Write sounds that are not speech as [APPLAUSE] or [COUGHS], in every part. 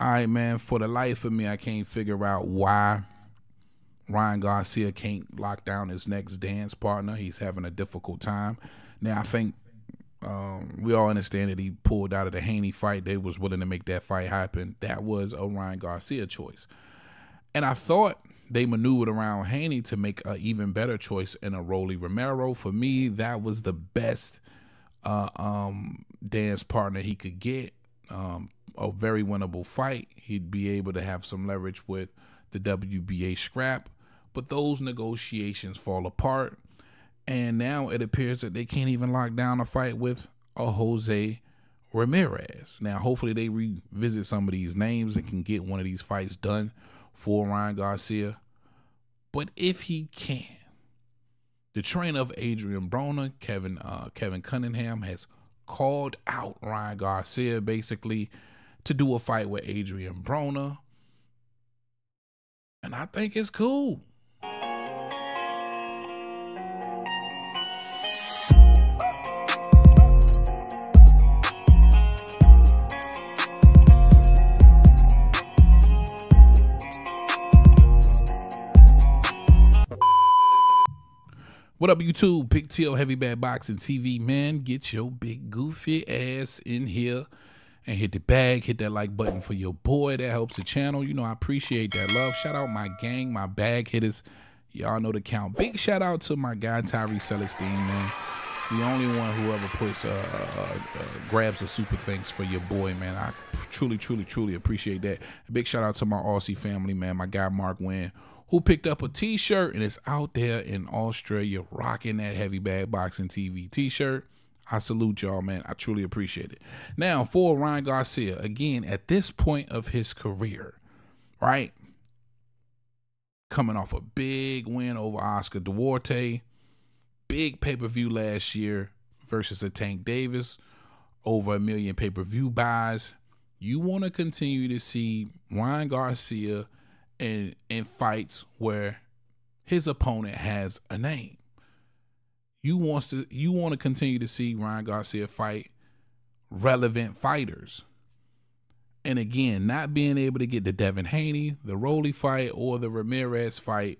All right, man. For the life of me, I can't figure out why Ryan Garcia can't lock down his next dance partner. He's having a difficult time. Now, I think um, we all understand that he pulled out of the Haney fight. They was willing to make that fight happen. That was a Ryan Garcia choice. And I thought they maneuvered around Haney to make an even better choice in a Roly Romero. For me, that was the best uh, um, dance partner he could get. Um, a very winnable fight. He'd be able to have some leverage with the WBA scrap, but those negotiations fall apart. And now it appears that they can't even lock down a fight with a Jose Ramirez. Now, hopefully, they revisit some of these names and can get one of these fights done for Ryan Garcia. But if he can, the train of Adrian Broner, Kevin uh, Kevin Cunningham has called out Ryan Garcia basically to do a fight with Adrian Broner. And I think it's cool. What up, YouTube? Big Teal Heavy Bad Boxing TV, man. Get your big goofy ass in here and hit the bag, hit that like button for your boy. That helps the channel. You know, I appreciate that love. Shout out my gang, my bag hitters. Y'all know the count. Big shout out to my guy Tyree Celestine, man. The only one who ever puts, uh, uh, uh, grabs a super thanks for your boy, man. I truly, truly, truly appreciate that. Big shout out to my Aussie family, man. My guy Mark Wynn, who picked up a t shirt and it's out there in Australia rocking that heavy bag boxing TV t shirt. I salute y'all, man. I truly appreciate it. Now, for Ryan Garcia, again, at this point of his career, right? Coming off a big win over Oscar Duarte, big pay per view last year versus a Tank Davis, over a million pay per view buys. You want to continue to see Ryan Garcia in, in fights where his opponent has a name you wants to you want to continue to see Ryan Garcia fight relevant fighters. And again, not being able to get the Devin Haney, the Roly fight, or the Ramirez fight.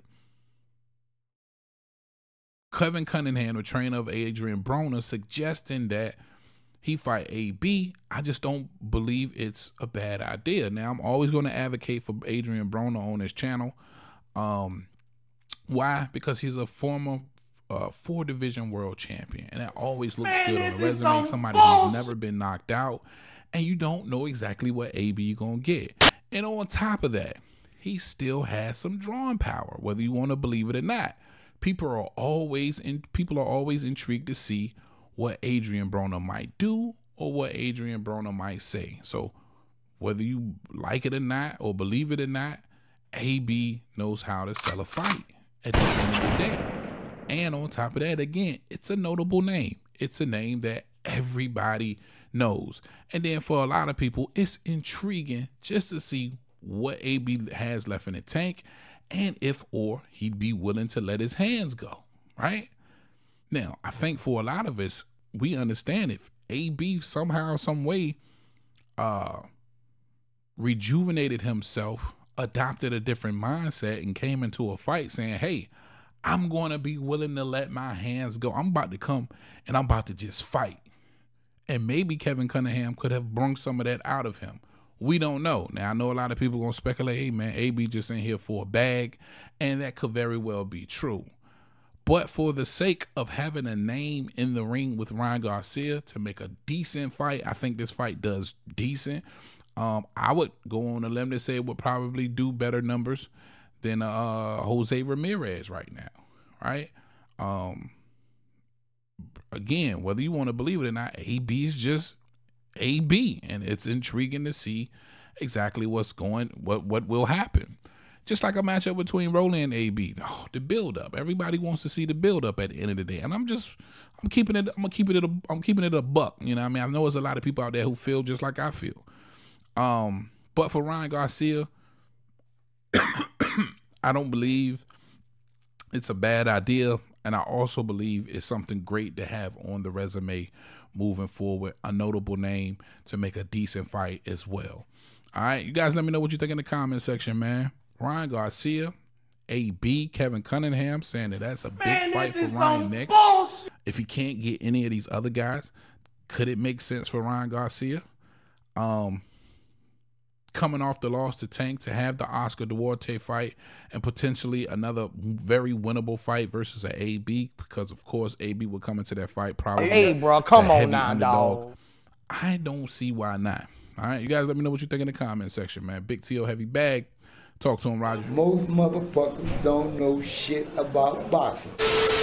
Kevin Cunningham, the trainer of Adrian Broner, suggesting that he fight AB. I just don't believe it's a bad idea. Now, I'm always going to advocate for Adrian Broner on this channel. Um, why? Because he's a former uh, four division world champion, and that always looks Man, good on the resume. Somebody who's never been knocked out, and you don't know exactly what AB you're gonna get. And on top of that, he still has some drawing power, whether you want to believe it or not. People are always in, people are always intrigued to see what Adrian Broner might do or what Adrian Broner might say. So whether you like it or not or believe it or not, AB knows how to sell a fight. And on top of that, again, it's a notable name. It's a name that everybody knows. And then for a lot of people, it's intriguing just to see what AB has left in the tank and if or he'd be willing to let his hands go, right? Now, I think for a lot of us, we understand if AB somehow, some way, uh, rejuvenated himself, adopted a different mindset, and came into a fight saying, Hey, I'm going to be willing to let my hands go. I'm about to come and I'm about to just fight. And maybe Kevin Cunningham could have brung some of that out of him. We don't know. Now, I know a lot of people going to speculate, hey, man, AB just in here for a bag. And that could very well be true. But for the sake of having a name in the ring with Ryan Garcia to make a decent fight, I think this fight does decent. Um, I would go on a limb to say it would probably do better numbers than uh, Jose Ramirez right now right? Um, again, whether you want to believe it or not, AB is just AB, and it's intriguing to see exactly what's going, what what will happen. Just like a matchup between Roland and AB, oh, the build up. Everybody wants to see the build up at the end of the day, and I'm just, I'm keeping it, I'm gonna keep it, a, I'm keeping it a buck. You know, what I mean, I know there's a lot of people out there who feel just like I feel. Um, but for Ryan Garcia, [COUGHS] I don't believe it's a bad idea. And I also believe it's something great to have on the resume moving forward. A notable name to make a decent fight as well. All right, you guys let me know what you think in the comment section, man. Ryan Garcia, AB, Kevin Cunningham saying that that's a big man, fight for Ryan next. Bullshit. If he can't get any of these other guys, could it make sense for Ryan Garcia? Um, coming off the loss to Tank to have the Oscar Duarte fight and potentially another very winnable fight versus an AB because of course AB would come into that fight probably. Hey, bro, come on now, underdog. dog. I don't see why not. All right, you guys, let me know what you think in the comment section, man. Big T.O. Heavy Bag. Talk to him, Roger. Most motherfuckers don't know shit about boxing.